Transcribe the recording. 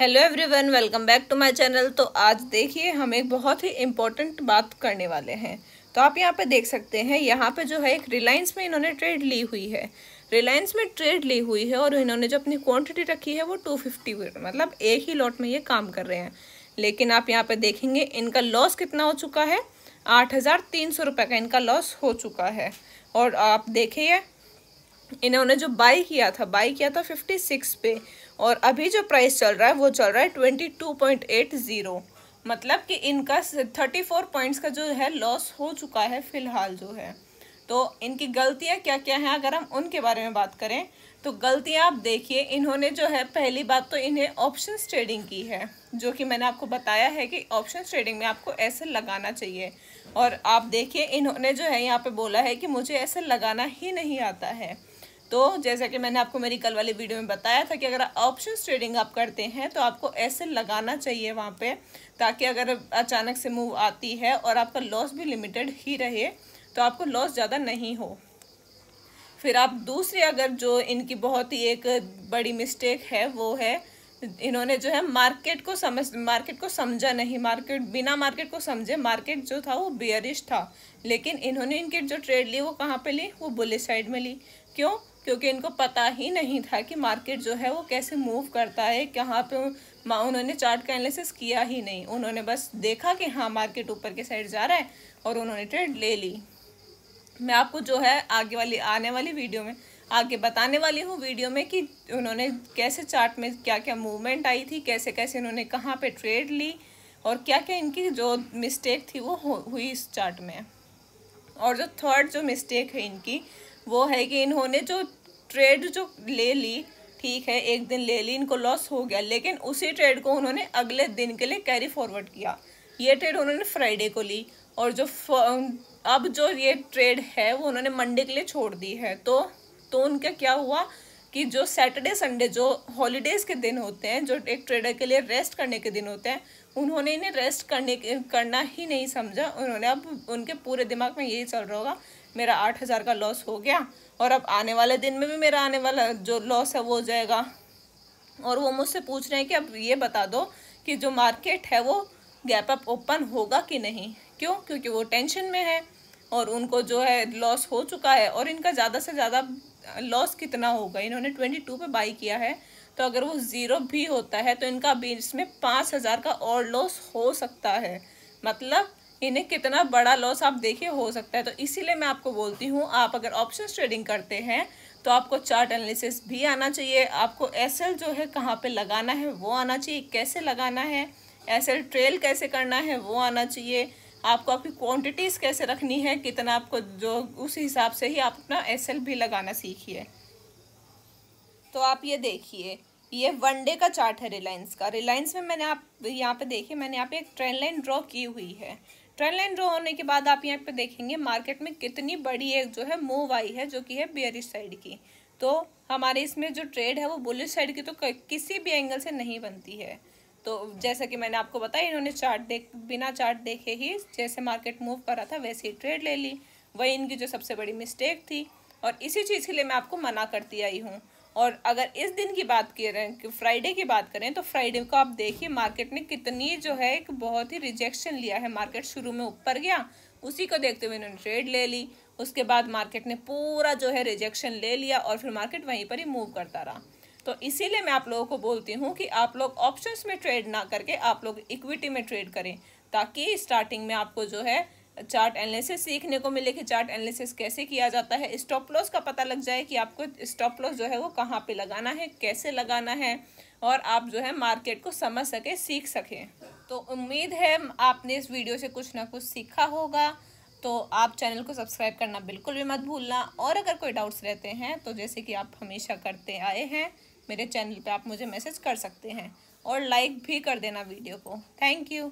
hello everyone welcome back to my channel तो आज देखिए हम एक बहुत ही इम्पोर्टेंट बात करने वाले हैं तो आप यहाँ पे देख सकते हैं यहाँ पे जो है एक रिलायंस में इन्होंने ट्रेड ली हुई है रिलायंस में ट्रेड ली हुई है और इन्होंने जो अपनी क्वांटिटी रखी है वो 250 मतलब एक ही लॉट में ये काम कर रहे हैं लेकिन आप यहाँ पर देखेंगे इनका लॉस कितना हो चुका है आठ का इनका लॉस हो चुका है और आप देखिए इन्होंने जो बाई किया था बाई किया था फिफ्टी सिक्स पे और अभी जो प्राइस चल रहा है वो चल रहा है twenty two point eight zero मतलब कि इनका थर्टी फोर पॉइंट्स का जो है लॉस हो चुका है फ़िलहाल जो है तो इनकी गलतियां क्या क्या हैं अगर हम उनके बारे में बात करें तो गलतियां आप देखिए इन्होंने जो है पहली बात तो इन्हें ऑप्शन ट्रेडिंग की है जो कि मैंने आपको बताया है कि ऑप्शन ट्रेडिंग में आपको ऐसे लगाना चाहिए और आप देखिए इन्होंने जो है यहाँ पे बोला है कि मुझे ऐसे लगाना ही नहीं आता है तो जैसा कि मैंने आपको मेरी कल वाली वीडियो में बताया था कि अगर ऑप्शन ट्रेडिंग आप करते हैं तो आपको ऐसे लगाना चाहिए वहाँ पे ताकि अगर अचानक से मूव आती है और आपका लॉस भी लिमिटेड ही रहे तो आपको लॉस ज़्यादा नहीं हो फिर आप दूसरी अगर जो इनकी बहुत ही एक बड़ी मिस्टेक है वो है इन्होंने जो है मार्केट को समझ मार्केट को समझा नहीं मार्केट बिना मार्केट को समझे मार्केट जो था वो बियरिश था लेकिन इन्होंने इनकी जो ट्रेड ली वो कहाँ पे ली वो बुलिस साइड में ली क्यों क्योंकि इनको पता ही नहीं था कि मार्केट जो है वो कैसे मूव करता है कहाँ पे उन्होंने चार्ट का एनालिसिस किया ही नहीं उन्होंने बस देखा कि हाँ मार्केट ऊपर के साइड जा रहा है और उन्होंने ट्रेड ले ली मैं आपको जो है आगे वाली आने वाली वीडियो में आगे बताने वाली हूँ वीडियो में कि उन्होंने कैसे चार्ट में क्या क्या मूवमेंट आई थी कैसे कैसे उन्होंने कहाँ पे ट्रेड ली और क्या क्या इनकी जो मिस्टेक थी वो हुई इस चार्ट में और जो थर्ड जो मिस्टेक है इनकी वो है कि इन्होंने जो ट्रेड जो ले ली ठीक है एक दिन ले ली इनको लॉस हो गया लेकिन उसी ट्रेड को उन्होंने अगले दिन के लिए कैरी फॉरवर्ड किया ये ट्रेड उन्होंने फ्राइडे को ली और जो अब जो ये ट्रेड है वो उन्होंने मंडे के लिए छोड़ दी है तो तो उनका क्या हुआ कि जो सैटरडे संडे जो हॉलीडेज़ के दिन होते हैं जो एक ट्रेडर के लिए रेस्ट करने के दिन होते हैं उन्होंने इन्हें रेस्ट करने करना ही नहीं समझा उन्होंने अब उनके पूरे दिमाग में यही चल रहा होगा मेरा आठ हज़ार का लॉस हो गया और अब आने वाले दिन में भी मेरा आने वाला जो लॉस है वो हो जाएगा और वो मुझसे पूछ रहे हैं कि अब ये बता दो कि जो मार्केट है वो गैप अप ओपन होगा कि नहीं क्यों क्योंकि वो टेंशन में है और उनको जो है लॉस हो चुका है और इनका ज़्यादा से ज़्यादा लॉस कितना होगा इन्होंने ट्वेंटी टू पर बाई किया है तो अगर वो ज़ीरो भी होता है तो इनका अभी इसमें पाँच हज़ार का और लॉस हो सकता है मतलब इन्हें कितना बड़ा लॉस आप देखिए हो सकता है तो इसीलिए मैं आपको बोलती हूँ आप अगर ऑप्शन ट्रेडिंग करते हैं तो आपको चार्ट एनालिसिस भी आना चाहिए आपको एस जो है कहाँ पर लगाना है वो आना चाहिए कैसे लगाना है एस ट्रेल कैसे करना है वो आना चाहिए आपको आपकी क्वांटिटीज़ कैसे रखनी है कितना आपको जो उस हिसाब से ही आप अपना एस भी लगाना सीखिए तो आप ये देखिए ये वन डे का चार्ट है रिलायंस का रिलायंस में मैंने आप यहाँ पे देखिए मैंने यहाँ पे एक ट्रेंड लाइन ड्रॉ की हुई है ट्रेंड लाइन ड्रॉ होने के बाद आप यहाँ पे देखेंगे मार्केट में कितनी बड़ी एक जो है मूव आई है जो कि है बियरिश साइड की तो हमारे इसमें जो ट्रेड है वो बुलिश साइड की तो किसी भी एंगल से नहीं बनती है तो जैसा कि मैंने आपको बताया इन्होंने चार्ट देख बिना चार्ट देखे ही जैसे मार्केट मूव करा था वैसे ही ट्रेड ले ली वही इनकी जो सबसे बड़ी मिस्टेक थी और इसी चीज़ के लिए मैं आपको मना करती आई हूँ और अगर इस दिन की बात करें कि फ्राइडे की बात करें तो फ्राइडे को आप देखिए मार्केट ने कितनी जो है एक बहुत ही रिजेक्शन लिया है मार्केट शुरू में ऊपर गया उसी को देखते हुए इन्होंने ट्रेड ले ली उसके बाद मार्केट ने पूरा जो है रिजेक्शन ले लिया और फिर मार्केट वहीं पर ही मूव करता रहा तो इसीलिए मैं आप लोगों को बोलती हूँ कि आप लोग ऑप्शंस में ट्रेड ना करके आप लोग इक्विटी में ट्रेड करें ताकि स्टार्टिंग में आपको जो है चार्ट एनालिसिस सीखने को मिले कि चार्ट एनालिसिस कैसे किया जाता है स्टॉप लॉस का पता लग जाए कि आपको स्टॉप लॉस जो है वो कहाँ पे लगाना है कैसे लगाना है और आप जो है मार्केट को समझ सकें सीख सकें तो उम्मीद है आपने इस वीडियो से कुछ ना कुछ सीखा होगा तो आप चैनल को सब्सक्राइब करना बिल्कुल भी मत भूलना और अगर कोई डाउट्स रहते हैं तो जैसे कि आप हमेशा करते आए हैं मेरे चैनल पे आप मुझे मैसेज कर सकते हैं और लाइक भी कर देना वीडियो को थैंक यू